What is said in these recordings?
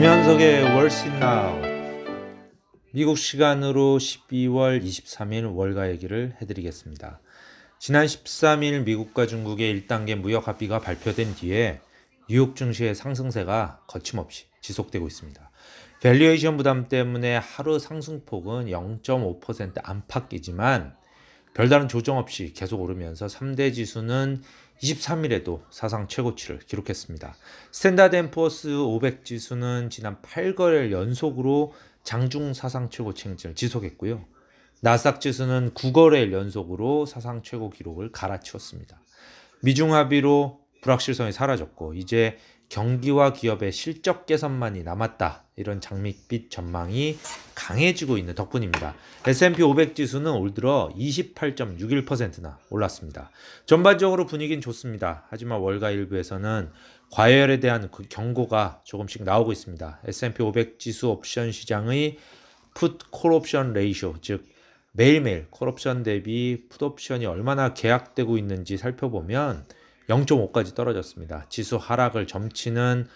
김현석의 월신 나우 미국 시간으로 12월 23일 월가 얘기를 해드리겠습니다. 지난 13일 미국과 중국의 1단계 무역 합의가 발표된 뒤에 뉴욕 증시의 상승세가 거침없이 지속되고 있습니다. 밸류에이션 부담 때문에 하루 상승폭은 0.5% 안팎이지만 별다른 조정 없이 계속 오르면서 3대 지수는 23일에도 사상 최고치를 기록했습니다. 스탠다드 앤포스 500 지수는 지난 8거래 연속으로 장중 사상 최고 칭진을 지속했고요. 나스닥 지수는 9거래 연속으로 사상 최고 기록을 갈아치웠습니다. 미중 합의로 불확실성이 사라졌고 이제 경기와 기업의 실적 개선만이 남았다. 이런 장밋빛 전망이 강해지고 있는 덕분입니다. S&P 500 지수는 올 들어 28.61%나 올랐습니다. 전반적으로 분위기는 좋습니다. 하지만 월가 일부에서는 과열에 대한 그 경고가 조금씩 나오고 있습니다. S&P 500 지수 옵션 시장의 풋 콜옵션 레이쇼, 즉 매일매일 콜옵션 대비 풋옵션이 얼마나 계약되고 있는지 살펴보면 0.5까지 떨어졌습니다. 지수 하락을 점치는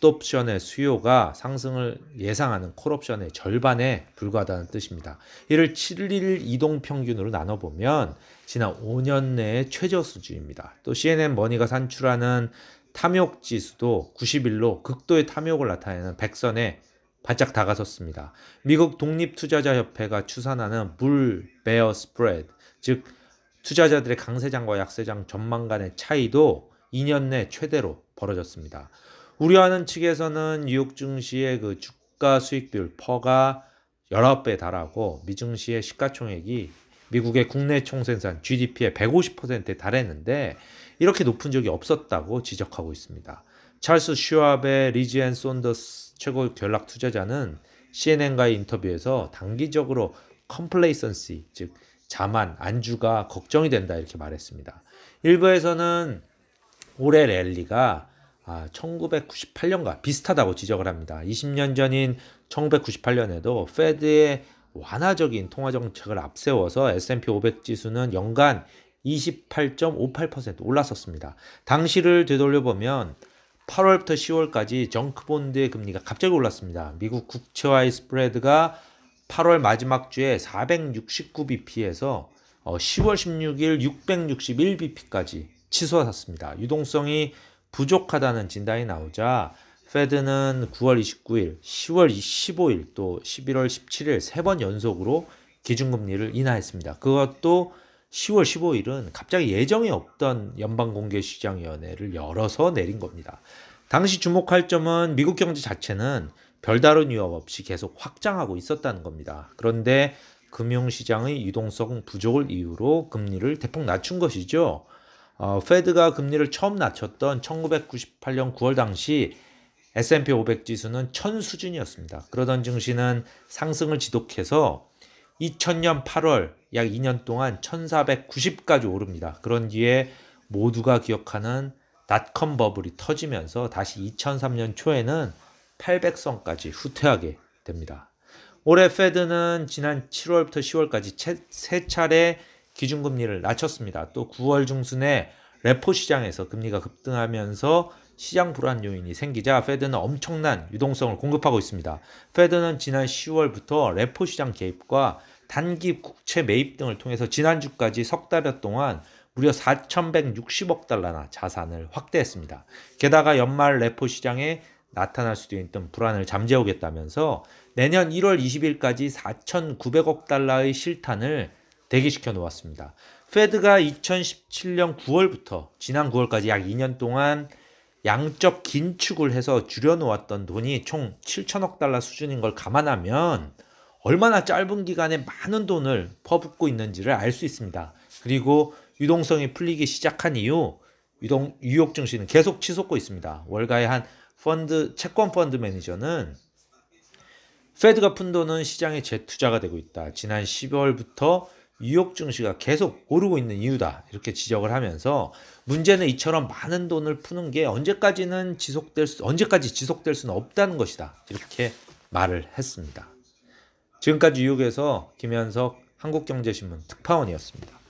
풋옵션의 수요가 상승을 예상하는 콜옵션의 절반에 불과하다는 뜻입니다. 이를 7일 이동평균으로 나눠보면 지난 5년 내에 최저 수준입니다. 또 CNN 머니가 산출하는 탐욕 지수도 90일로 극도의 탐욕을 나타내는 백선에 바짝 다가섰습니다. 미국 독립투자자협회가 추산하는 물 베어 스프레드, 즉 투자자들의 강세장과 약세장 전망 간의 차이도 2년 내 최대로 벌어졌습니다. 우려하는 측에서는 뉴욕 증시의 그 주가 수익률 퍼가 19배 달하고 미증시의 시가총액이 미국의 국내 총생산 GDP의 150%에 달했는데 이렇게 높은 적이 없었다고 지적하고 있습니다. 찰스 슈왑의 리지앤 쏜더스 최고 전략 투자자는 CNN과의 인터뷰에서 단기적으로 컴플레이선시 즉 자만, 안주가 걱정이 된다 이렇게 말했습니다. 일부에서는 올해 랠리가 1998년과 아, 비슷하다고 지적을 합니다. 20년 전인 1998년에도 페드의 완화적인 통화 정책을 앞세워서 S&P 500 지수는 연간 28.58% 올랐었습니다. 당시를 되돌려보면 8월부터 10월까지 정크본드의 금리가 갑자기 올랐습니다. 미국 국채와의 스프레드가 8월 마지막 주에 469bp에서 10월 16일 661bp까지 치솟았습니다. 유동성이 부족하다는 진단이 나오자 페드는 9월 29일, 10월 15일 또 11월 17일 세 번 연속으로 기준금리를 인하했습니다. 그것도 10월 15일은 갑자기 예정이 없던 연방공개시장위원회를 열어서 내린 겁니다. 당시 주목할 점은 미국 경제 자체는 별다른 위협 없이 계속 확장하고 있었다는 겁니다. 그런데 금융시장의 유동성 부족을 이유로 금리를 대폭 낮춘 것이죠. 어, 페드가 금리를 처음 낮췄던 1998년 9월 당시 S&P 500 지수는 천 수준이었습니다. 그러던 증시는 상승을 지속해서 2000년 8월 약 2년 동안 1490까지 오릅니다. 그런 뒤에 모두가 기억하는 닷컴 버블이 터지면서 다시 2003년 초에는 800선까지 후퇴하게 됩니다. 올해 페드는 지난 7월부터 10월까지 세 차례 기준금리를 낮췄습니다. 또 9월 중순에 레포 시장에서 금리가 급등하면서 시장 불안 요인이 생기자 페드는 엄청난 유동성을 공급하고 있습니다. 페드는 지난 10월부터 레포 시장 개입과 단기 국채 매입 등을 통해서 지난주까지 석 달여 동안 무려 4,160억 달러나 자산을 확대했습니다. 게다가 연말 레포 시장에 나타날 수도 있는 불안을 잠재우겠다면서 내년 1월 20일까지 4,900억 달러의 실탄을 대기시켜 놓았습니다. 페드가 2017년 9월부터 지난 9월까지 약 2년 동안 양적 긴축을 해서 줄여놓았던 돈이 총 7천억 달러 수준인 걸 감안하면 얼마나 짧은 기간에 많은 돈을 퍼붓고 있는지를 알 수 있습니다. 그리고 유동성이 풀리기 시작한 이후 유동, 유혹 증시는 계속 치솟고 있습니다. 월가에 한 펀드 채권 펀드 매니저는 페드가 푼 돈은 시장에 재투자가 되고 있다. 지난 12월부터 뉴욕 증시가 계속 오르고 있는 이유다. 이렇게 지적을 하면서 문제는 이처럼 많은 돈을 푸는 게 언제까지는 지속될 수 언제까지 지속될 수는 없다는 것이다. 이렇게 말을 했습니다. 지금까지 뉴욕에서 김현석 한국경제신문 특파원이었습니다.